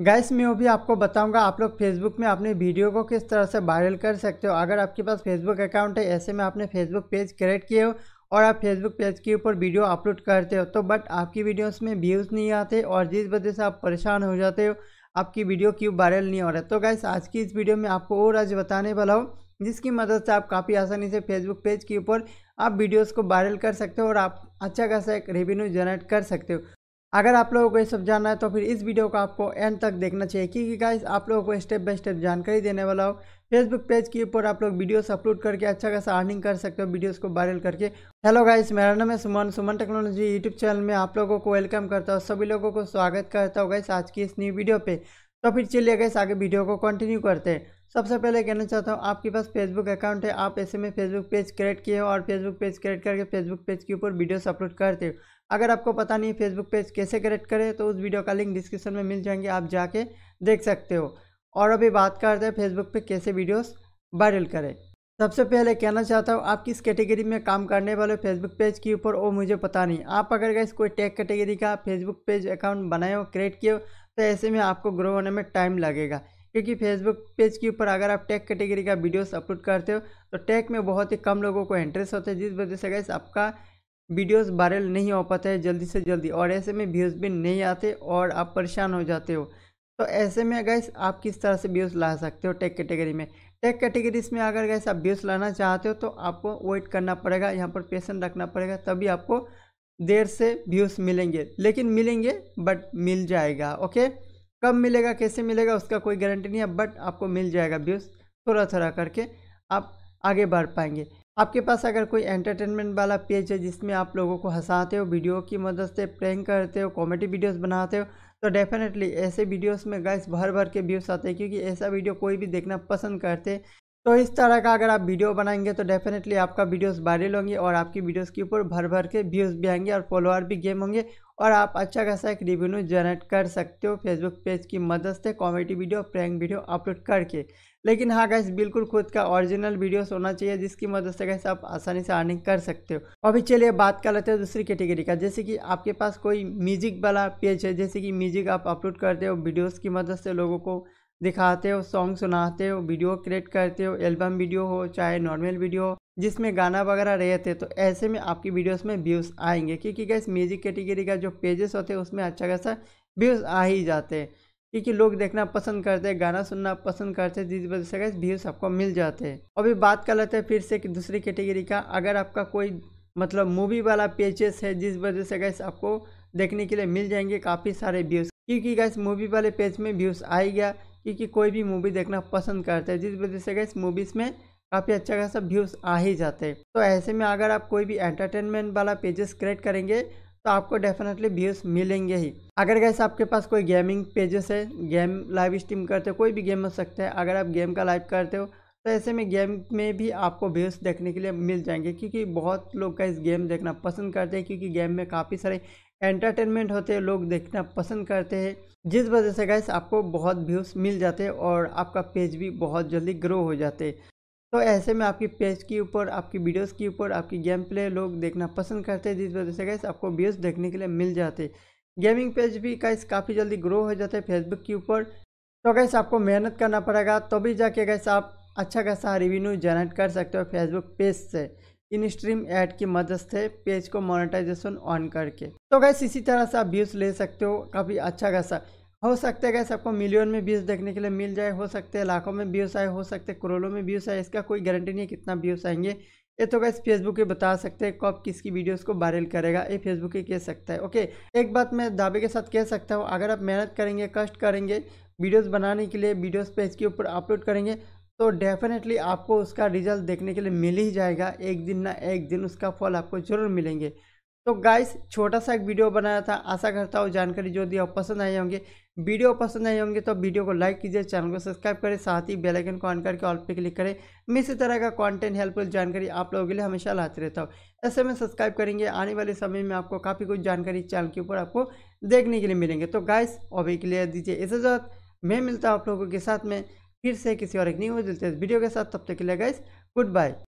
gas मैं वो भी आपको बताऊंगा आप लोग फेसबुक में अपने वीडियो को किस तरह से वायरल कर सकते हो अगर आपके पास फेसबुक अकाउंट है ऐसे में आपने फेसबुक पेज क्रिएट किए हो और आप फेसबुक पेज के ऊपर वीडियो अपलोड करते हो तो बट आपकी वीडियोस में व्यूज़ नहीं आते और जिस वजह से आप परेशान हो जाते हो आपकी वीडियो क्यों वायरल नहीं हो रहा तो गैस आज की इस वीडियो में आपको और आज बताने वाला हूँ जिसकी मदद से आप काफ़ी आसानी से फेसबुक पेज के ऊपर आप वीडियोज़ को वायरल कर सकते हो और आप अच्छा खासा एक रेवेन्यू जनरेट कर सकते हो अगर आप लोगों को ये सब जानना है तो फिर इस वीडियो को आपको एंड तक देखना चाहिए क्योंकि गाइस आप लोगों को स्टेप बाय स्टेप जानकारी देने वाला हो फेसबुक पेज के ऊपर आप लोग वीडियोस अपलोड करके अच्छा खासा अर्निंग कर सकते हो वीडियोस को वायरल करके हेलो गाइस मेरा नाम है Suman Suman technology YouTube channel में आप लोगों को वेलकम करता हूँ सभी लोगों को स्वागत करता हूँ गाइस आज की इस न्यू वीडियो पर तो फिर चलिए गाइस आगे वीडियो को कंटिन्यू करते हैं सबसे पहले कहना चाहता हूँ आपके पास फेसबुक अकाउंट है आप ऐसे में फेसबुक पेज क्रिएट किए हो और फेसबुक पेज क्रिएट करके फेसबुक पेज के ऊपर वीडियोस अपलोड करते हो अगर आपको पता नहीं है फेसबुक पेज कैसे क्रिएट करें तो उस वीडियो का लिंक डिस्क्रिप्शन में मिल जाएंगे आप जाके देख सकते हो और अभी बात करते हैं फेसबुक पर कैसे वीडियोज़ वायरल करें सबसे पहले कहना चाहता हूँ आप किस कैटेगरी में काम करने वाले फेसबुक पेज के ऊपर वो मुझे पता नहीं आप अगर गए कोई टेक कैटेगरी का फेसबुक पेज अकाउंट बनाए हो क्रिएट किए हो तो ऐसे में आपको ग्रो होने में टाइम लगेगा क्योंकि फेसबुक पेज के ऊपर अगर आप टैग कैटेगरी का वीडियोस अपलोड करते हो तो टैग में बहुत ही कम लोगों को इंटरेस्ट होता है जिस वजह से गैस आपका वीडियोस वायरल नहीं हो पाता है जल्दी से जल्दी और ऐसे में व्यूज़ भी नहीं आते और आप परेशान हो जाते हो तो ऐसे में गैस आप किस तरह से व्यूज़ ला सकते हो टैग कैटेगरी में टैग कैटेगरीज में अगर गैस आप व्यूज़ लाना चाहते हो तो आपको वेट करना पड़ेगा यहाँ पर पेशेंट रखना पड़ेगा तभी आपको देर से व्यूज़ मिलेंगे लेकिन मिलेंगे बट मिल जाएगा ओके कब मिलेगा कैसे मिलेगा उसका कोई गारंटी नहीं है बट आपको मिल जाएगा व्यूज़ थोड़ा थोड़ा करके आप आगे बढ़ पाएंगे आपके पास अगर कोई एंटरटेनमेंट वाला पेज है जिसमें आप लोगों को हंसाते हो वीडियो की मदद से प्रैंक करते हो कॉमेडी वीडियोस बनाते हो तो डेफिनेटली ऐसे वीडियोस में गाइस भर भर के व्यूज़ आते हैं क्योंकि ऐसा वीडियो कोई भी देखना पसंद करते तो इस तरह का अगर आप वीडियो बनाएंगे तो डेफिनेटली आपका वीडियोज़ वायरल होंगे और आपकी वीडियोज़ के ऊपर भर भर के व्यूज़ भी आएंगे और फॉलोअर भी गेम होंगे और आप अच्छा खासा एक रिवेन्यू जनरेट कर सकते हो फेसबुक पेज की मदद से comedy video prank video upload करके लेकिन हाँ गैस बिल्कुल खुद का ओरिजिनल वीडियोस होना चाहिए जिसकी मदद से गैस आप आसानी से अर्निंग कर सकते हो अभी चलिए बात कर लेते हो दूसरी कैटेगरी का जैसे कि आपके पास कोई म्यूजिक वाला पेज है जैसे कि म्यूजिक आप अपलोड करते हो वीडियोज़ की मदद से लोगों को दिखाते हो सॉन्ग सुनाते हो वीडियो क्रिएट करते हो एल्बम वीडियो हो चाहे नॉर्मल वीडियो हो जिसमें गाना वगैरह रहते तो ऐसे में आपकी वीडियोस में व्यूज़ आएंगे क्योंकि गैस म्यूजिक कैटेगरी का जो पेजेस होते हैं उसमें अच्छा खासा व्यूज़ आ ही जाते हैं क्योंकि लोग देखना पसंद करते हैं गाना सुनना पसंद करते हैं जिस वजह से गैस व्यूज़ आपको मिल जाते हैं अभी बात कर लेते हैं फिर से दूसरी कैटेगरी का अगर आपका कोई मतलब मूवी वाला पेजेस है जिस वजह से गैस आपको देखने के लिए मिल जाएंगे काफ़ी सारे व्यूज़ क्योंकि गैस मूवी वाले पेज में व्यूज़ आ ही गया क्योंकि कोई भी मूवी देखना पसंद करते हैं जिस वजह से गए मूवीज़ में काफ़ी अच्छा खासा व्यूज़ आ ही जाते हैं तो ऐसे में अगर आप कोई भी एंटरटेनमेंट वाला पेजेस क्रिएट करेंगे तो आपको डेफिनेटली व्यूज़ मिलेंगे ही अगर गैस आपके पास कोई गेमिंग पेजेस है गेम लाइव स्ट्रीम करते हो कोई भी गेम हो सकता है अगर आप गेम का लाइव करते हो तो ऐसे में गेम में भी आपको व्यूज़ देखने के लिए मिल जाएंगे क्योंकि बहुत लोग का इस गेम देखना पसंद करते हैं क्योंकि गेम में काफ़ी सारे एंटरटेनमेंट होते हैं लोग देखना पसंद करते हैं जिस वजह से गैस आपको बहुत व्यूज़ मिल जाते हैं और आपका पेज भी बहुत जल्दी ग्रो हो जाते तो ऐसे में आपकी पेज के ऊपर आपकी वीडियोस के ऊपर आपकी गेम प्ले लोग देखना पसंद करते हैं जिस वजह से गैस आपको व्यूज़ देखने के लिए मिल जाते गेमिंग पेज भी गैस काफ़ी जल्दी ग्रो हो जाते हैं फेसबुक के ऊपर तो गैस आपको मेहनत करना पड़ेगा तभी तो जाके गैस आप अच्छा खासा रिवेन्यू जनरेट कर सकते हो फेसबुक पेज से इन स्ट्रीम ऐड की मदद से पेज को मोनेटाइजेशन ऑन करके तो गैस इसी तरह से आप व्यूज़ ले सकते हो काफ़ी अच्छा खासा हो सकता है गैस आपको मिलियन में व्यूज़ देखने के लिए मिल जाए हो सकते हैं लाखों में व्यूज़ आए हो सकते हैं करोड़ों में व्यूज़ आए इसका कोई गारंटी नहीं है कितना व्यूज़ आएंगे ये तो गैस फेसबुक ही बता सकते हैं कब किसकी वीडियोस को वायरल करेगा ये फेसबुक ही कह सकता है ओके एक बात मैं दावे के साथ कह सकता हूँ अगर आप मेहनत करेंगे कष्ट करेंगे वीडियोस बनाने के लिए वीडियोस पेज के ऊपर अपलोड करेंगे तो डेफिनेटली आपको उसका रिजल्ट देखने के लिए मिल ही जाएगा एक दिन ना एक दिन उसका फल आपको ज़रूर मिलेंगे तो गाइस छोटा सा एक वीडियो बनाया था आशा करता हूँ जानकारी जो दी पसंद आए होंगे वीडियो पसंद आए होंगे तो वीडियो को लाइक कीजिए चैनल को सब्सक्राइब करें साथ ही बेल आइकन को ऑन करके ऑल पे क्लिक करें मैं इसी तरह का कंटेंट हेल्पफुल जानकारी आप लोगों के लिए हमेशा लाते रहता हूँ ऐसे में सब्सक्राइब करेंगे आने वाले समय में आपको काफ़ी कुछ जानकारी चैनल के ऊपर आपको देखने के लिए मिलेंगे तो गाइस अभी के लिए दीजिए इजाज़त मैं मिलता हूँ आप लोगों के साथ में फिर से किसी और एक न्यू दिलचस्प वीडियो के साथ तब तक के लिए गाइस गुड बाय